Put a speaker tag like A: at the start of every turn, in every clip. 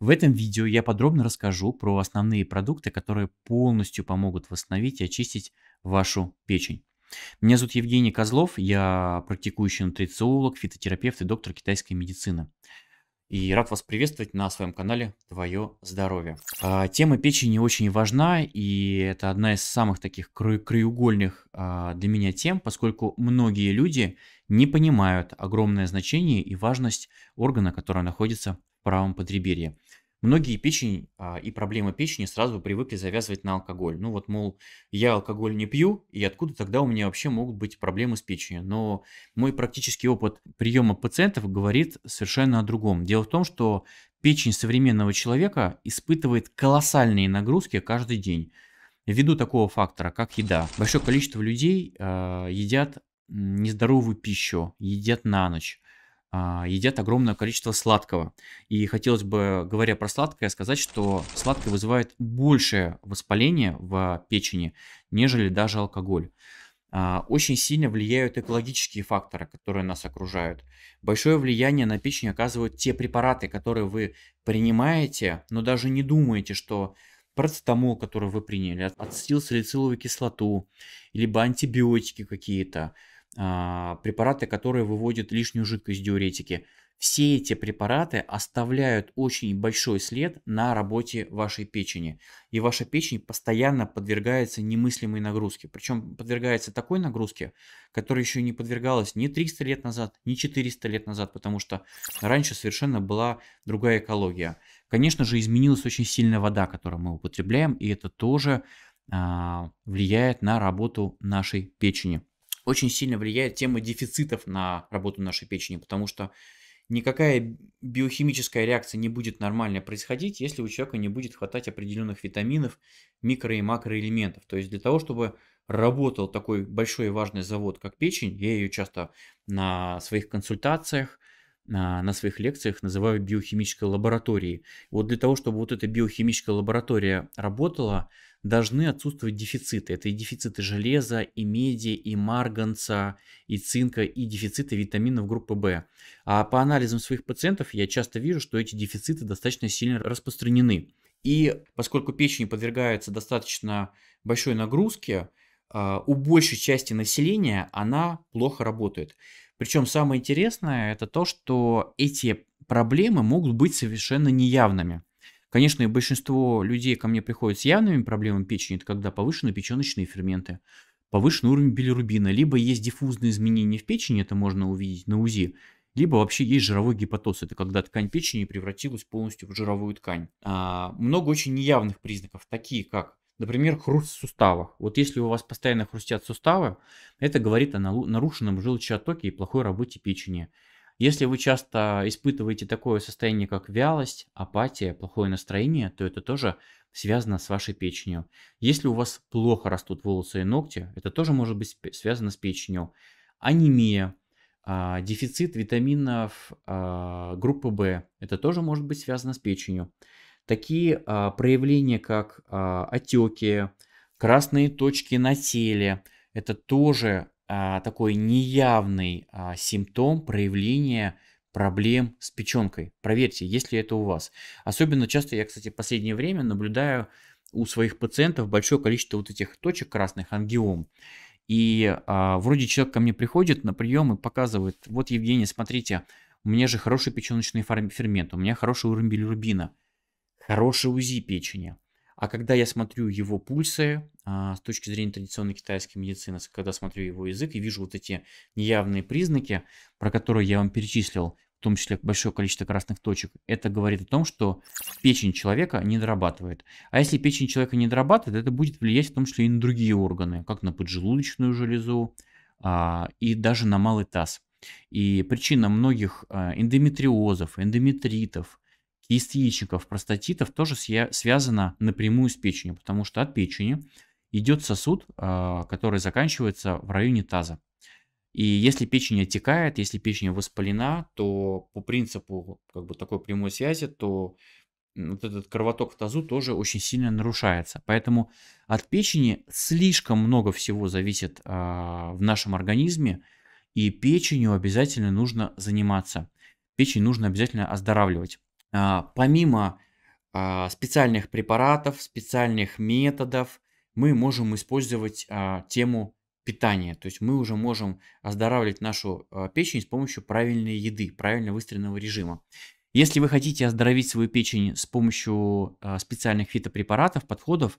A: В этом видео я подробно расскажу про основные продукты, которые полностью помогут восстановить и очистить вашу печень. Меня зовут Евгений Козлов, я практикующий нутрициолог, фитотерапевт и доктор китайской медицины. И рад вас приветствовать на своем канале «Твое здоровье». А, тема печени очень важна, и это одна из самых таких краеугольных а, для меня тем, поскольку многие люди не понимают огромное значение и важность органа, который находится в правом подреберье. Многие печень а, и проблемы печени сразу привыкли завязывать на алкоголь. Ну вот, мол, я алкоголь не пью, и откуда тогда у меня вообще могут быть проблемы с печенью? Но мой практический опыт приема пациентов говорит совершенно о другом. Дело в том, что печень современного человека испытывает колоссальные нагрузки каждый день. Ввиду такого фактора, как еда, большое количество людей э, едят нездоровую пищу, едят на ночь а, едят огромное количество сладкого. И хотелось бы, говоря про сладкое, сказать, что сладкое вызывает большее воспаление в печени, нежели даже алкоголь. А, очень сильно влияют экологические факторы, которые нас окружают. Большое влияние на печень оказывают те препараты, которые вы принимаете, но даже не думаете, что процетамол, который вы приняли, салициловую кислоту, либо антибиотики какие-то – а, препараты, которые выводят лишнюю жидкость диуретики. Все эти препараты оставляют очень большой след на работе вашей печени. И ваша печень постоянно подвергается немыслимой нагрузке. Причем подвергается такой нагрузке, которая еще не подвергалась ни 300 лет назад, ни 400 лет назад, потому что раньше совершенно была другая экология. Конечно же, изменилась очень сильно вода, которую мы употребляем, и это тоже а, влияет на работу нашей печени очень сильно влияет тема дефицитов на работу нашей печени, потому что никакая биохимическая реакция не будет нормально происходить, если у человека не будет хватать определенных витаминов, микро- и макроэлементов. То есть для того, чтобы работал такой большой и важный завод, как печень, я ее часто на своих консультациях, на, на своих лекциях называю биохимической лабораторией. Вот для того, чтобы вот эта биохимическая лаборатория работала – должны отсутствовать дефициты. Это и дефициты железа, и меди, и марганца, и цинка, и дефициты витаминов группы В. А по анализам своих пациентов я часто вижу, что эти дефициты достаточно сильно распространены. И поскольку печень подвергается достаточно большой нагрузке, а, у большей части населения она плохо работает. Причем самое интересное это то, что эти проблемы могут быть совершенно неявными. Конечно, большинство людей ко мне приходят с явными проблемами печени, это когда повышены печеночные ферменты, повышенный уровень билирубина, либо есть диффузные изменения в печени, это можно увидеть на УЗИ, либо вообще есть жировой гепатоз, это когда ткань печени превратилась полностью в жировую ткань. А, много очень неявных признаков, такие как Например, хруст в суставах. Вот если у вас постоянно хрустят суставы, это говорит о нарушенном желчеоттоке и плохой работе печени. Если вы часто испытываете такое состояние, как вялость, апатия, плохое настроение, то это тоже связано с вашей печенью. Если у вас плохо растут волосы и ногти, это тоже может быть связано с печенью. Анемия, а, дефицит витаминов а, группы В, это тоже может быть связано с печенью. Такие а, проявления, как отеки, красные точки на теле, это тоже а, такой неявный а, симптом проявления проблем с печенкой. Проверьте, есть ли это у вас. Особенно часто я, кстати, в последнее время наблюдаю у своих пациентов большое количество вот этих точек красных ангиом. И а, вроде человек ко мне приходит на прием и показывает, вот, Евгений, смотрите, у меня же хороший печеночный фермент, у меня хороший уровень билирубина, хороший УЗИ печени. А когда я смотрю его пульсы а, с точки зрения традиционной китайской медицины, когда смотрю его язык и вижу вот эти неявные признаки, про которые я вам перечислил, в том числе большое количество красных точек, это говорит о том, что печень человека не дорабатывает. А если печень человека не дорабатывает, это будет влиять в том числе и на другие органы, как на поджелудочную железу а, и даже на малый таз. И причина многих а, эндометриозов, эндометритов, кист яичников, простатитов тоже связана напрямую с печенью, потому что от печени идет сосуд, а, который заканчивается в районе таза. И если печень отекает, если печень воспалена, то по принципу как бы такой прямой связи, то вот этот кровоток в тазу тоже очень сильно нарушается. Поэтому от печени слишком много всего зависит а, в нашем организме, и печенью обязательно нужно заниматься. Печень нужно обязательно оздоравливать. А, помимо а, специальных препаратов, специальных методов, мы можем использовать а, тему питания. То есть мы уже можем оздоравливать нашу печень с помощью правильной еды, правильно выстроенного режима. Если вы хотите оздоровить свою печень с помощью специальных фитопрепаратов, подходов,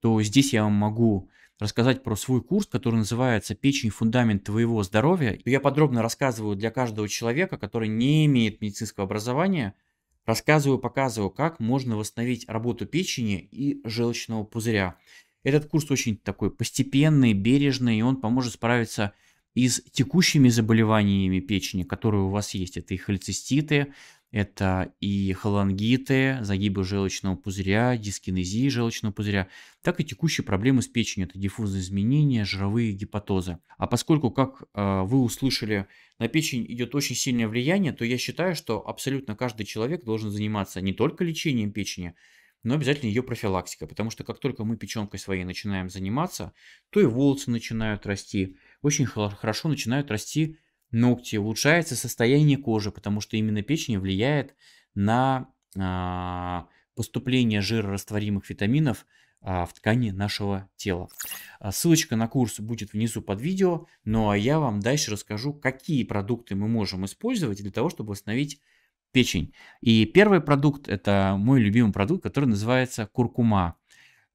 A: то здесь я вам могу рассказать про свой курс, который называется «Печень – фундамент твоего здоровья». Я подробно рассказываю для каждого человека, который не имеет медицинского образования – Рассказываю, показываю, как можно восстановить работу печени и желчного пузыря. Этот курс очень такой постепенный, бережный, и он поможет справиться и с текущими заболеваниями печени, которые у вас есть. Это и холециститы, это и холангиты, загибы желчного пузыря, дискинезии желчного пузыря, так и текущие проблемы с печенью, это диффузные изменения, жировые гепатозы. А поскольку, как э, вы услышали, на печень идет очень сильное влияние, то я считаю, что абсолютно каждый человек должен заниматься не только лечением печени, но обязательно ее профилактика, потому что как только мы печенкой своей начинаем заниматься, то и волосы начинают расти, очень хорошо начинают расти ногти, улучшается состояние кожи, потому что именно печень влияет на а, поступление жирорастворимых витаминов а, в ткани нашего тела. А, ссылочка на курс будет внизу под видео, ну а я вам дальше расскажу, какие продукты мы можем использовать для того, чтобы восстановить печень. И первый продукт – это мой любимый продукт, который называется куркума.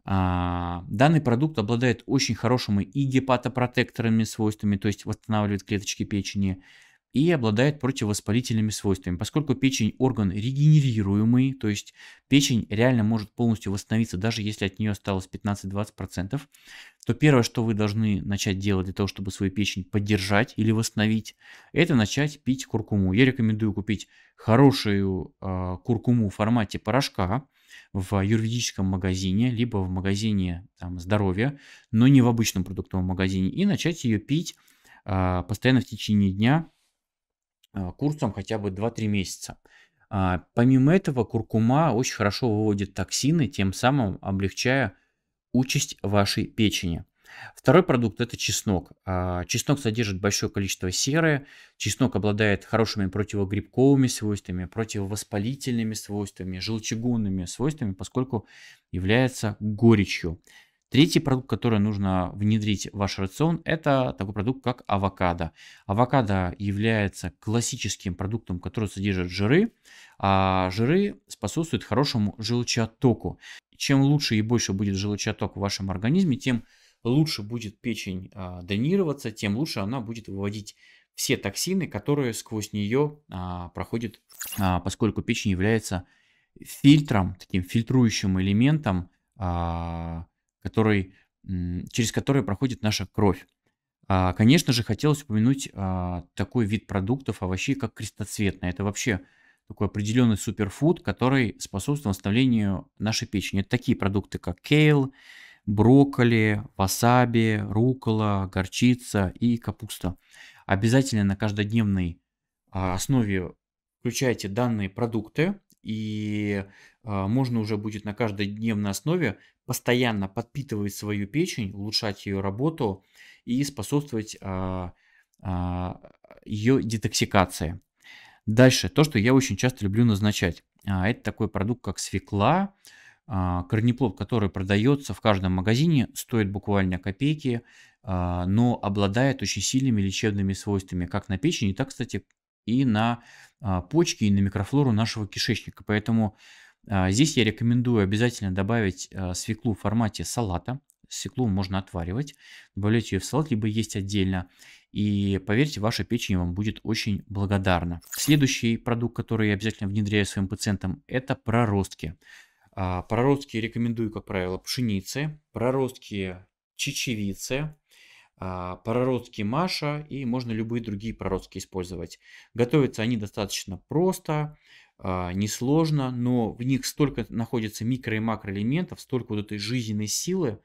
A: А, данный продукт обладает очень хорошими и гепатопротекторными свойствами, то есть восстанавливает клеточки печени, и обладает противовоспалительными свойствами. Поскольку печень – орган регенерируемый, то есть печень реально может полностью восстановиться, даже если от нее осталось 15-20%, то первое, что вы должны начать делать для того, чтобы свою печень поддержать или восстановить, это начать пить куркуму. Я рекомендую купить хорошую э, куркуму в формате порошка – в юридическом магазине, либо в магазине там, здоровья, но не в обычном продуктовом магазине, и начать ее пить э, постоянно в течение дня э, курсом хотя бы 2-3 месяца. Э, помимо этого, куркума очень хорошо выводит токсины, тем самым облегчая участь вашей печени. Второй продукт – это чеснок. А, чеснок содержит большое количество серы, чеснок обладает хорошими противогрибковыми свойствами, противовоспалительными свойствами, желчегонными свойствами, поскольку является горечью. Третий продукт, который нужно внедрить в ваш рацион, это такой продукт, как авокадо. Авокадо является классическим продуктом, который содержит жиры, а жиры способствуют хорошему желчеоттоку. Чем лучше и больше будет желчеотток в вашем организме, тем лучше лучше будет печень а, донироваться, тем лучше она будет выводить все токсины, которые сквозь нее а, проходят, а, поскольку печень является фильтром, таким фильтрующим элементом, а, который, через который проходит наша кровь. А, конечно же, хотелось упомянуть а, такой вид продуктов, овощей, как крестоцветное. Это вообще такой определенный суперфуд, который способствует восстановлению нашей печени. Это такие продукты, как кейл, брокколи, васаби, рукола, горчица и капуста. Обязательно на каждодневной а, основе включайте данные продукты, и а, можно уже будет на каждодневной основе постоянно подпитывать свою печень, улучшать ее работу и способствовать а, ее детоксикации. Дальше, то, что я очень часто люблю назначать. Это такой продукт, как свекла, а, корнеплод, который продается в каждом магазине, стоит буквально копейки, а, но обладает очень сильными лечебными свойствами как на печени, так, кстати, и на а, почки, и на микрофлору нашего кишечника. Поэтому здесь я рекомендую обязательно добавить свеклу в формате салата. Свеклу можно отваривать, добавлять ее в салат, либо есть отдельно. И поверьте, ваша печень вам будет очень благодарна. Следующий продукт, который я обязательно внедряю своим пациентам, это проростки. А, проростки рекомендую, как правило, пшеницы, проростки чечевицы, а, проростки маша и можно любые другие проростки использовать. Готовятся они достаточно просто, а, несложно, но в них столько находится микро- и макроэлементов, столько вот этой жизненной силы,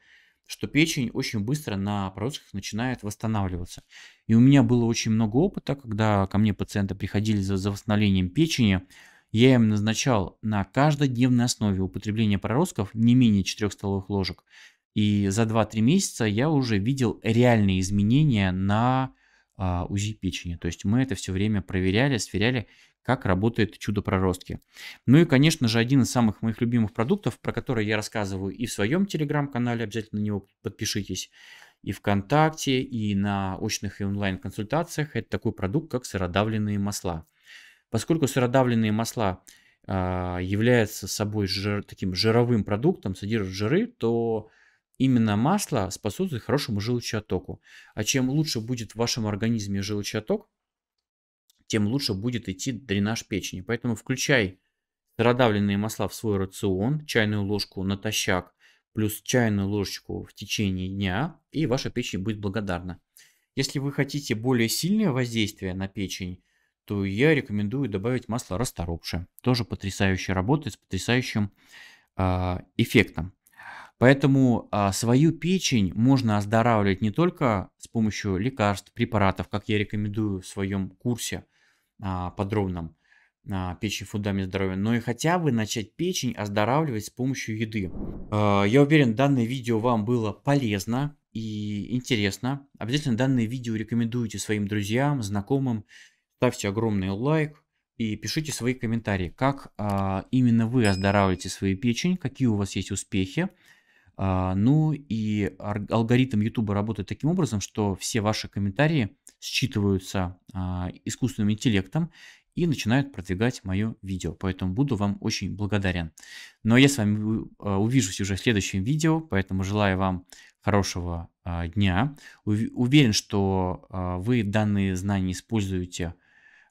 A: что печень очень быстро на проростках начинает восстанавливаться. И у меня было очень много опыта, когда ко мне пациенты приходили за, за восстановлением печени, я им назначал на каждодневной основе употребление проростков не менее 4 столовых ложек. И за 2-3 месяца я уже видел реальные изменения на а, УЗИ печени. То есть мы это все время проверяли, сверяли, как работает чудо проростки. Ну и, конечно же, один из самых моих любимых продуктов, про который я рассказываю и в своем телеграм-канале, обязательно на него подпишитесь, и ВКонтакте, и на очных и онлайн-консультациях, это такой продукт, как сыродавленные масла. Поскольку сыродавленные масла а, являются собой жир, таким жировым продуктом, содержат жиры, то именно масло способствует хорошему желчеоттоку. А чем лучше будет в вашем организме желчеотток, тем лучше будет идти дренаж печени. Поэтому включай сыродавленные масла в свой рацион, чайную ложку натощак, плюс чайную ложечку в течение дня, и ваша печень будет благодарна. Если вы хотите более сильное воздействие на печень, то я рекомендую добавить масло расторопшее. Тоже потрясающе работает с потрясающим а, эффектом. Поэтому а, свою печень можно оздоравливать не только с помощью лекарств, препаратов, как я рекомендую в своем курсе а, подробном а, «Печень в здоровья», но и хотя бы начать печень оздоравливать с помощью еды. А, я уверен, данное видео вам было полезно и интересно. Обязательно данное видео рекомендуйте своим друзьям, знакомым, ставьте огромный лайк и пишите свои комментарии, как а, именно вы оздоравливаете свою печень, какие у вас есть успехи. А, ну и алгоритм YouTube работает таким образом, что все ваши комментарии считываются а, искусственным интеллектом и начинают продвигать мое видео. Поэтому буду вам очень благодарен. Ну а я с вами а, увижусь уже в следующем видео, поэтому желаю вам хорошего а, дня. Уверен, что а, вы данные знания используете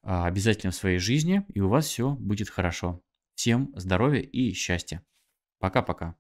A: а, обязательно в своей жизни, и у вас все будет хорошо. Всем здоровья и счастья. Пока-пока.